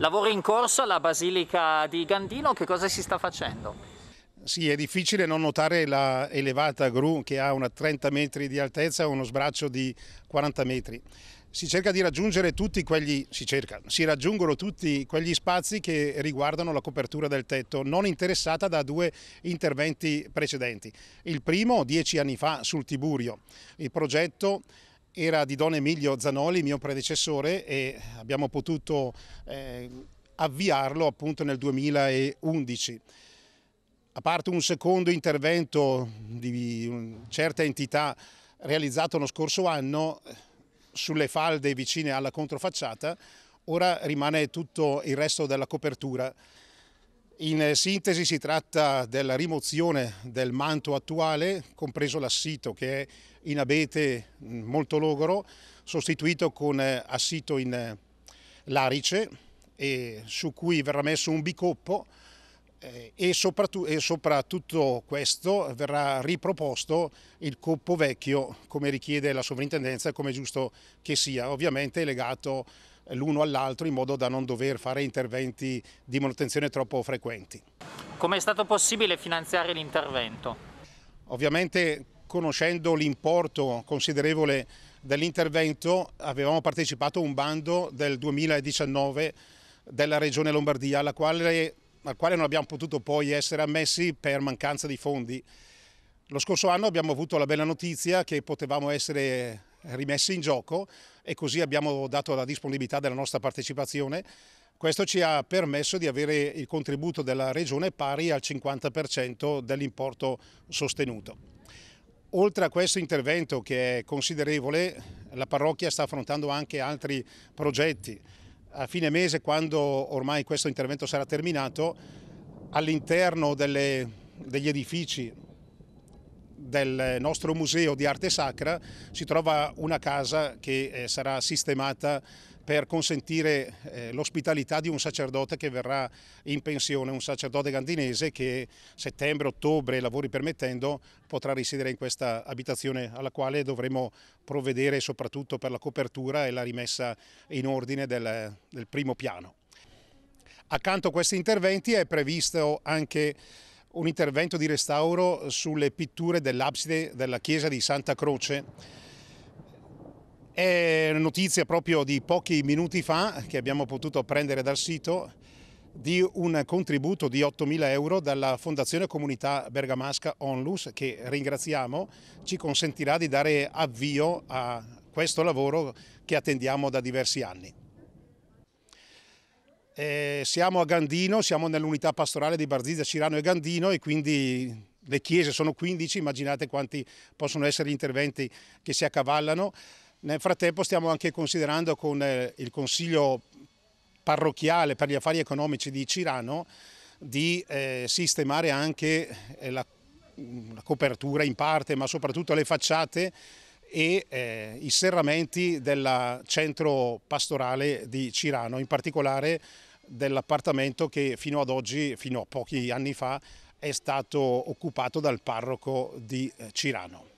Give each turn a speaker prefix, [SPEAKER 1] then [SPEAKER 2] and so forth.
[SPEAKER 1] Lavori in corso alla Basilica di Gandino, che cosa si sta facendo? Sì, è difficile non notare l'elevata gru che ha una 30 metri di altezza e uno sbraccio di 40 metri. Si cerca di raggiungere tutti quegli, si, cerca, si raggiungono tutti quegli spazi che riguardano la copertura del tetto, non interessata da due interventi precedenti. Il primo, dieci anni fa, sul Tiburio. Il progetto era di Don Emilio Zanoli, mio predecessore, e abbiamo potuto eh, avviarlo appunto nel 2011. A parte un secondo intervento di certa entità realizzato lo scorso anno sulle falde vicine alla controfacciata, ora rimane tutto il resto della copertura. In sintesi si tratta della rimozione del manto attuale, compreso l'assito che è in abete molto logoro, sostituito con eh, assito in eh, larice su cui verrà messo un bicoppo eh, e, sopra tutto questo verrà riproposto il coppo vecchio come richiede la sovrintendenza e come è giusto che sia, ovviamente legato l'uno all'altro in modo da non dover fare interventi di manutenzione troppo frequenti. Come è stato possibile finanziare l'intervento? Ovviamente conoscendo l'importo considerevole dell'intervento avevamo partecipato a un bando del 2019 della Regione Lombardia alla quale, al quale non abbiamo potuto poi essere ammessi per mancanza di fondi. Lo scorso anno abbiamo avuto la bella notizia che potevamo essere rimesse in gioco e così abbiamo dato la disponibilità della nostra partecipazione. Questo ci ha permesso di avere il contributo della Regione pari al 50% dell'importo sostenuto. Oltre a questo intervento che è considerevole, la parrocchia sta affrontando anche altri progetti. A fine mese, quando ormai questo intervento sarà terminato, all'interno degli edifici del nostro museo di arte sacra si trova una casa che eh, sarà sistemata per consentire eh, l'ospitalità di un sacerdote che verrà in pensione, un sacerdote gandinese che settembre, ottobre, lavori permettendo, potrà risiedere in questa abitazione alla quale dovremo provvedere soprattutto per la copertura e la rimessa in ordine del, del primo piano. Accanto a questi interventi è previsto anche un intervento di restauro sulle pitture dell'abside della chiesa di Santa Croce. È notizia proprio di pochi minuti fa che abbiamo potuto prendere dal sito di un contributo di 8.000 euro dalla Fondazione Comunità Bergamasca Onlus che ringraziamo, ci consentirà di dare avvio a questo lavoro che attendiamo da diversi anni. Eh, siamo a Gandino, siamo nell'unità pastorale di Barzizia, Cirano e Gandino e quindi le chiese sono 15, immaginate quanti possono essere gli interventi che si accavallano. Nel frattempo stiamo anche considerando con eh, il Consiglio parrocchiale per gli affari economici di Cirano di eh, sistemare anche eh, la, la copertura in parte, ma soprattutto le facciate e eh, i serramenti del centro pastorale di Cirano, in particolare dell'appartamento che fino ad oggi, fino a pochi anni fa, è stato occupato dal parroco di eh, Cirano.